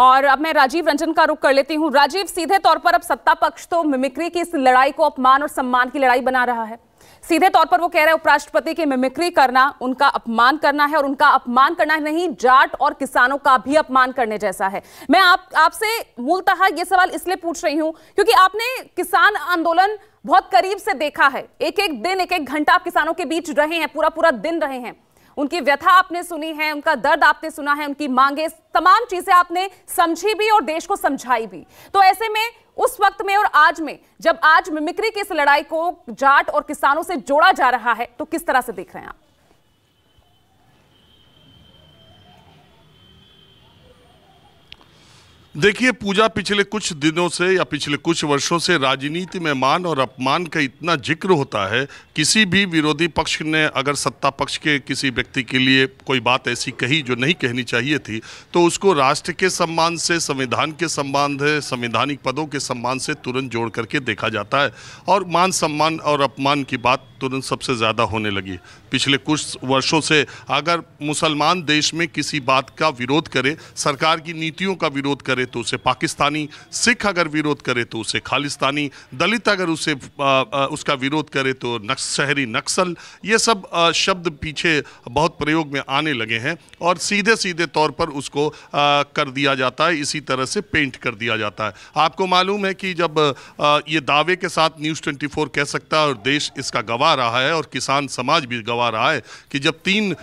और अब मैं राजीव रंजन का रुख कर लेती हूँ राजीव सीधे तौर पर अब सत्ता पक्ष तो मिमिक्री की इस लड़ाई को अपमान और सम्मान की लड़ाई बना रहा है सीधे तौर पर वो कह रहे हैं उपराष्ट्रपति की मिमिक्री करना उनका अपमान करना है और उनका अपमान करना नहीं जाट और किसानों का भी अपमान करने जैसा है मैं आप आपसे मूलतः ये सवाल इसलिए पूछ रही हूं क्योंकि आपने किसान आंदोलन बहुत करीब से देखा है एक एक दिन एक एक घंटा आप किसानों के बीच रहे हैं पूरा पूरा दिन रहे हैं उनकी व्यथा आपने सुनी है उनका दर्द आपने सुना है उनकी मांगे तमाम चीजें आपने समझी भी और देश को समझाई भी तो ऐसे में उस वक्त में और आज में जब आज मिमिक्री की इस लड़ाई को जाट और किसानों से जोड़ा जा रहा है तो किस तरह से देख रहे हैं आप देखिए पूजा पिछले कुछ दिनों से या पिछले कुछ वर्षों से राजनीति में मान और अपमान का इतना जिक्र होता है किसी भी विरोधी पक्ष ने अगर सत्ता पक्ष के किसी व्यक्ति के लिए कोई बात ऐसी कही जो नहीं कहनी चाहिए थी तो उसको राष्ट्र के सम्मान से संविधान के सम्मान से संवैधानिक पदों के सम्मान से तुरंत जोड़ करके देखा जाता है और मान सम्मान और अपमान की बात तुरंत सबसे ज़्यादा होने लगी पिछले कुछ वर्षों से अगर मुसलमान देश में किसी बात का विरोध करे सरकार की नीतियों का विरोध करे करें तो उसे पाकिस्तानी सिख अगर विरोध करे तो उसे खालिस्तानी दलित अगर उसे आ, आ, उसका विरोध करे तो नक्स शहरी नक्सल ये सब आ, शब्द पीछे बहुत प्रयोग में आने लगे हैं और सीधे सीधे तौर पर उसको आ, कर दिया जाता है इसी तरह से पेंट कर दिया जाता है आपको मालूम है कि जब आ, ये दावे के साथ न्यूज़ ट्वेंटी कह सकता है और देश इसका गवाह रहा है और किसान समाज भी गवाह रहा है कि जब तीन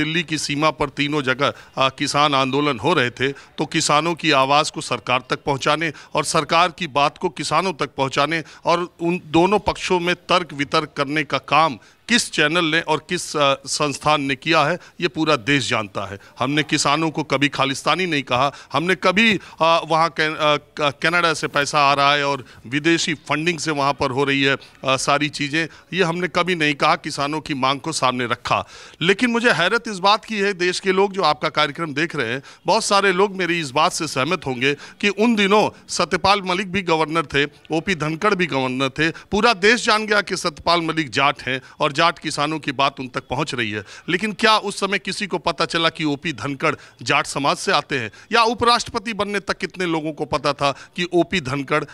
दिल्ली की सीमा पर तीनों जगह किसान आंदोलन हो रहे थे तो किसानों की की आवाज़ को सरकार तक पहुंचाने और सरकार की बात को किसानों तक पहुंचाने और उन दोनों पक्षों में तर्क वितर्क करने का काम किस चैनल ने और किस संस्थान ने किया है ये पूरा देश जानता है हमने किसानों को कभी खालिस्तानी नहीं कहा हमने कभी वहाँ कनाडा से पैसा आ रहा है और विदेशी फंडिंग से वहाँ पर हो रही है आ, सारी चीज़ें ये हमने कभी नहीं कहा किसानों की मांग को सामने रखा लेकिन मुझे हैरत इस बात की है देश के लोग जो आपका कार्यक्रम देख रहे हैं बहुत सारे लोग मेरी इस बात से सहमत होंगे कि उन दिनों सत्यपाल मलिक भी गवर्नर थे ओ धनखड़ भी गवर्नर थे पूरा देश जान गया कि सत्यपाल मलिक जाट हैं और जाट किसानों की बात उन तक पहुंच रही है लेकिन क्या उस समय किसी को पता चला कि ओपी धनखड़ जाट समाज से आते हैं या उपराष्ट्रपति बनने तक कितने लोगों को पता था कि ओपी धनखड़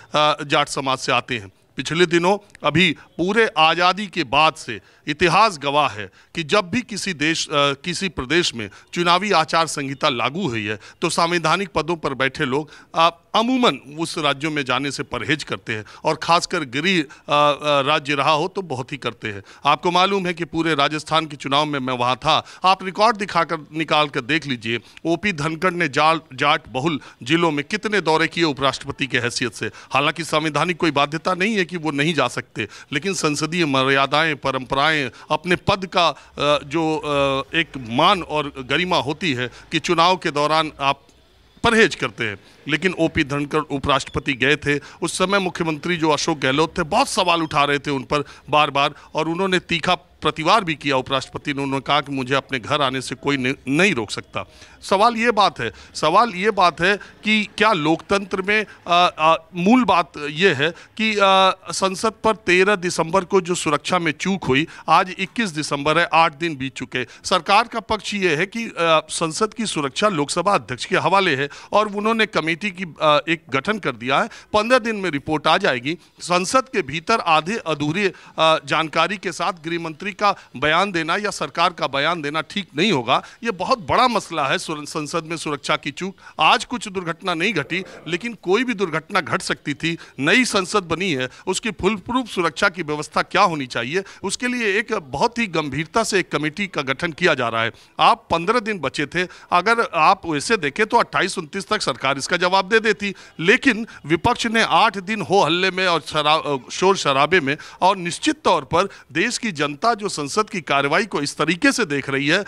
जाट समाज से आते हैं पिछले दिनों अभी पूरे आज़ादी के बाद से इतिहास गवाह है कि जब भी किसी देश आ, किसी प्रदेश में चुनावी आचार संहिता लागू हुई है तो संवैधानिक पदों पर बैठे लोग अमूमन उस राज्यों में जाने से परहेज करते हैं और खासकर गृह राज्य रहा हो तो बहुत ही करते हैं आपको मालूम है कि पूरे राजस्थान के चुनाव में मैं वहाँ था आप रिकॉर्ड दिखाकर निकाल कर देख लीजिए ओ पी धनखड़ ने जाल जाट बहुल जिलों में कितने दौरे किए उपराष्ट्रपति के हैसियत से हालांकि संवैधानिक कोई बाध्यता नहीं है है कि वो नहीं जा सकते लेकिन संसदीय मर्यादाएं परंपराएं अपने पद का जो एक मान और गरिमा होती है कि चुनाव के दौरान आप परहेज करते हैं लेकिन ओ पी धनखड़ उपराष्ट्रपति गए थे उस समय मुख्यमंत्री जो अशोक गहलोत थे बहुत सवाल उठा रहे थे उन पर बार बार और उन्होंने तीखा प्रतिवाद भी किया उपराष्ट्रपति ने उन्होंने कहा कि मुझे अपने घर आने से कोई नहीं रोक सकता सवाल ये बात है सवाल ये बात है कि क्या लोकतंत्र में आ, आ, मूल बात यह है कि आ, संसद पर 13 दिसंबर को जो सुरक्षा में चूक हुई आज 21 दिसंबर है आठ दिन बीत चुके सरकार का पक्ष ये है कि आ, संसद की सुरक्षा लोकसभा अध्यक्ष के हवाले है और उन्होंने कमेटी की आ, एक गठन कर दिया है पंद्रह दिन में रिपोर्ट आ जाएगी संसद के भीतर आधे अधूरे जानकारी के साथ गृह मंत्री मंत्री का बयान देना या सरकार का बयान देना ठीक नहीं होगा ये बहुत बड़ा मसला है संसद में सुरक्षा की चूक आज कुछ दुर्घटना नहीं घटी लेकिन कोई भी दुर्घटना घट सकती थी नई संसद बनी है उसकी फुल प्रूफ सुरक्षा की व्यवस्था क्या होनी चाहिए उसके लिए एक बहुत ही गंभीरता से एक कमेटी का गठन किया जा रहा है आप पंद्रह दिन बचे थे अगर आप वैसे देखें तो अट्ठाईस उनतीस तक सरकार इसका जवाब दे देती लेकिन विपक्ष ने आठ दिन हो हल्ले में और शराब शोर शराबे में और निश्चित तौर पर देश की जनता जो संसद की कार्रवाई को इस तरीके से देख रही है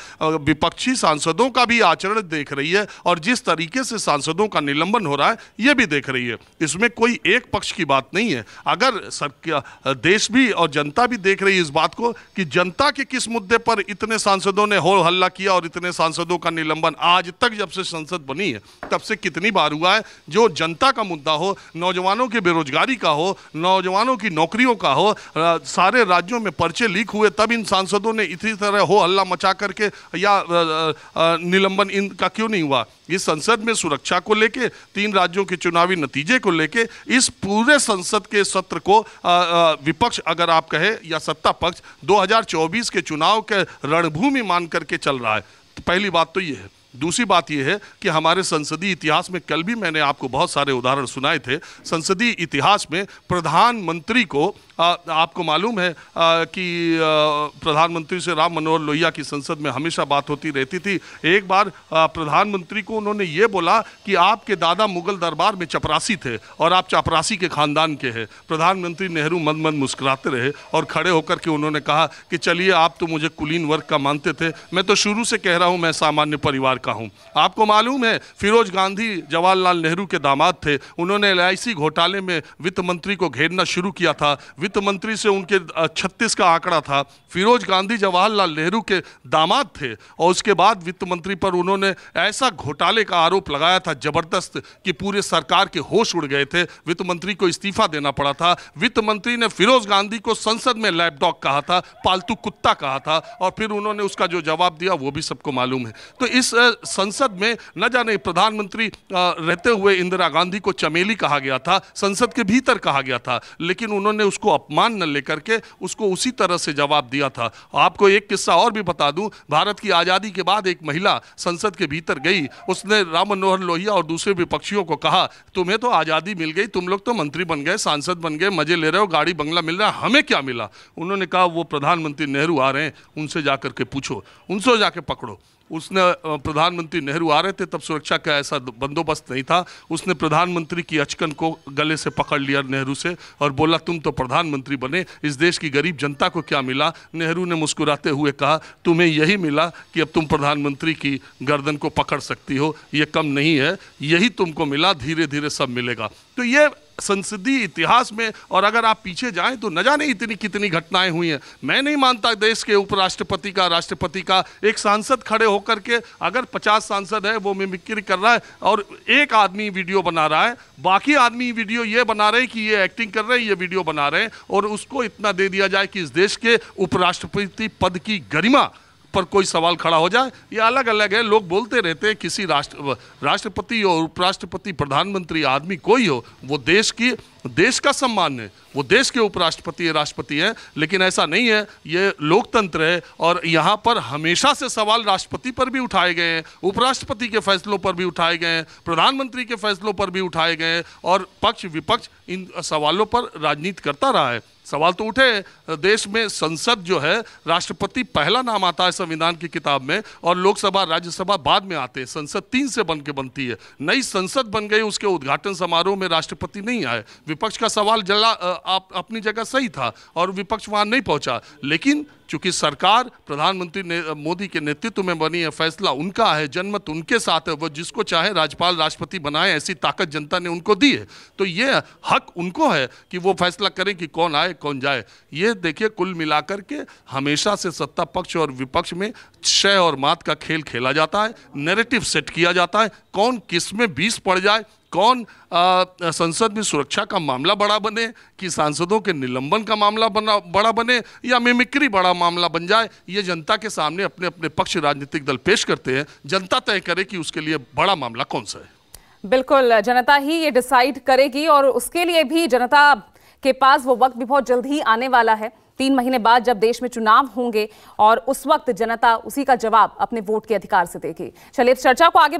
विपक्षी सांसदों का भी आचरण देख रही है और जिस तरीके से सांसदों का निलंबन हो रहा है ये भी देख रही है इसमें कोई एक पक्ष की बात नहीं है अगर सर देश भी और जनता भी देख रही है इस बात को कि जनता के किस मुद्दे पर इतने सांसदों ने हो हल्ला किया और इतने सांसदों का निलंबन आज तक जब से संसद बनी है तब से कितनी बार हुआ है जो जनता का मुद्दा हो नौजवानों की बेरोजगारी का हो नौजवानों की नौकरियों का हो सारे राज्यों में पर्चे लीक हुए तब तब इन सांसदों ने इसी तरह हो हल्ला मचा करके या निलंबन इनका क्यों नहीं हुआ इस संसद में सुरक्षा को लेके तीन राज्यों के चुनावी नतीजे को लेके इस पूरे संसद के सत्र को विपक्ष अगर आप कहे या सत्ता पक्ष 2024 के चुनाव के रणभूमि मान करके चल रहा है तो पहली बात तो ये है दूसरी बात यह है कि हमारे संसदीय इतिहास में कल भी मैंने आपको बहुत सारे उदाहरण सुनाए थे संसदीय इतिहास में प्रधानमंत्री को आ, आपको मालूम है आ, कि प्रधानमंत्री से राम मनोहर लोहिया की संसद में हमेशा बात होती रहती थी एक बार प्रधानमंत्री को उन्होंने ये बोला कि आपके दादा मुगल दरबार में चपरासी थे और आप चपरासी के खानदान के हैं प्रधानमंत्री नेहरू मन मन मुस्कुराते रहे और खड़े होकर के उन्होंने कहा कि चलिए आप तो मुझे कुलीन वर्ग का मानते थे मैं तो शुरू से कह रहा हूँ मैं सामान्य परिवार का हूँ आपको मालूम है फिरोज गांधी जवाहरलाल नेहरू के दामाद थे उन्होंने एल घोटाले में वित्त मंत्री को घेरना शुरू किया था वित्त मंत्री से उनके छत्तीस का आंकड़ा था फिरोज गांधी जवाहरलाल नेहरू के दामाद थे और उसके बाद वित्त मंत्री पर उन्होंने ऐसा घोटाले का आरोप लगाया था जबरदस्त कि पूरे सरकार के होश उड़ गए थे वित्त मंत्री को इस्तीफा देना पड़ा था वित्त मंत्री ने फिरोज गांधी को संसद में लैपटॉप कहा था पालतू कुत्ता कहा था और फिर उन्होंने उसका जो जवाब दिया वो भी सबको मालूम है तो इस संसद में न जाने प्रधानमंत्री रहते हुए इंदिरा गांधी को चमेली कहा गया था संसद के भीतर कहा गया था लेकिन उन्होंने उसको अपमान न लेकर के उसको उसी तरह से जवाब दिया था आपको एक किस्सा और भी बता दूं भारत की आज़ादी के बाद एक महिला संसद के भीतर गई उसने राम मनोहर लोहिया और दूसरे विपक्षियों को कहा तुम्हें तो आज़ादी मिल गई तुम लोग तो मंत्री बन गए सांसद बन गए मज़े ले रहे हो गाड़ी बंगला मिल रहा है हमें क्या मिला उन्होंने कहा वो प्रधानमंत्री नेहरू आ रहे हैं उनसे जा के पूछो उनसे जाके पकड़ो उसने प्रधानमंत्री नेहरू आ रहे थे तब सुरक्षा का ऐसा बंदोबस्त नहीं था उसने प्रधानमंत्री की अचकन को गले से पकड़ लिया नेहरू से और बोला तुम तो प्रधानमंत्री बने इस देश की गरीब जनता को क्या मिला नेहरू ने मुस्कुराते हुए कहा तुम्हें यही मिला कि अब तुम प्रधानमंत्री की गर्दन को पकड़ सकती हो ये कम नहीं है यही तुमको मिला धीरे धीरे सब मिलेगा तो ये संसदीय इतिहास में और अगर आप पीछे जाएं तो न जाने इतनी कितनी घटनाएं हुई हैं मैं नहीं मानता देश के उपराष्ट्रपति का राष्ट्रपति का एक सांसद खड़े होकर के अगर पचास सांसद है वो मिमिक्री कर रहा है और एक आदमी वीडियो बना रहा है बाकी आदमी वीडियो ये बना रहे हैं कि ये एक्टिंग कर रहे हैं ये वीडियो बना रहे हैं और उसको इतना दे दिया जाए कि इस देश के उपराष्ट्रपति पद की गरिमा पर कोई सवाल खड़ा हो जाए ये अलग अलग है लोग बोलते रहते हैं किसी राष्ट्र राष्ट्रपति और उपराष्ट्रपति प्रधानमंत्री आदमी कोई हो वो देश की देश का सम्मान है वो देश के उपराष्ट्रपति है राष्ट्रपति है लेकिन ऐसा नहीं है ये लोकतंत्र है और यहाँ पर हमेशा से सवाल राष्ट्रपति पर भी उठाए गए हैं उपराष्ट्रपति के फैसलों पर भी उठाए गए हैं प्रधानमंत्री के फैसलों पर भी उठाए गए हैं और पक्ष विपक्ष इन सवालों पर राजनीति करता रहा है सवाल तो उठे देश में संसद जो है राष्ट्रपति पहला नाम आता है संविधान की किताब में और लोकसभा राज्यसभा बाद में आते हैं संसद तीन से बन के बनती है नई संसद बन गई उसके उद्घाटन समारोह में राष्ट्रपति नहीं आए विपक्ष का सवाल जला आप अपनी जगह सही था और विपक्ष वहाँ नहीं पहुँचा लेकिन चूंकि सरकार प्रधानमंत्री मोदी के नेतृत्व में बनी है फैसला उनका है जनमत उनके साथ है वो जिसको चाहे राज्यपाल राष्ट्रपति बनाए ऐसी ताकत जनता ने उनको दी है तो ये हक उनको है कि वो फैसला करें कि कौन आए कौन जाए ये देखिए कुल मिलाकर के हमेशा से सत्ता पक्ष और विपक्ष में क्षय और मात का खेल खेला जाता है नेरेटिव सेट किया जाता है कौन किस में बीस पड़ जाए कौन आ, संसद में सुरक्षा का मामला बड़ा बने कि सांसदों के निलंबन का मामला बना बड़ा बने या मिमिक्री बड़ा मामला बन जाए ये जनता के सामने अपने अपने पक्ष राजनीतिक दल पेश करते हैं जनता तय करे कि उसके लिए बड़ा मामला कौन सा है बिल्कुल जनता ही ये डिसाइड करेगी और उसके लिए भी जनता के पास वो वक्त भी बहुत जल्द ही आने वाला है तीन महीने बाद जब देश में चुनाव होंगे और उस वक्त जनता उसी का जवाब अपने वोट के अधिकार से देगी चलिए चर्चा को आगे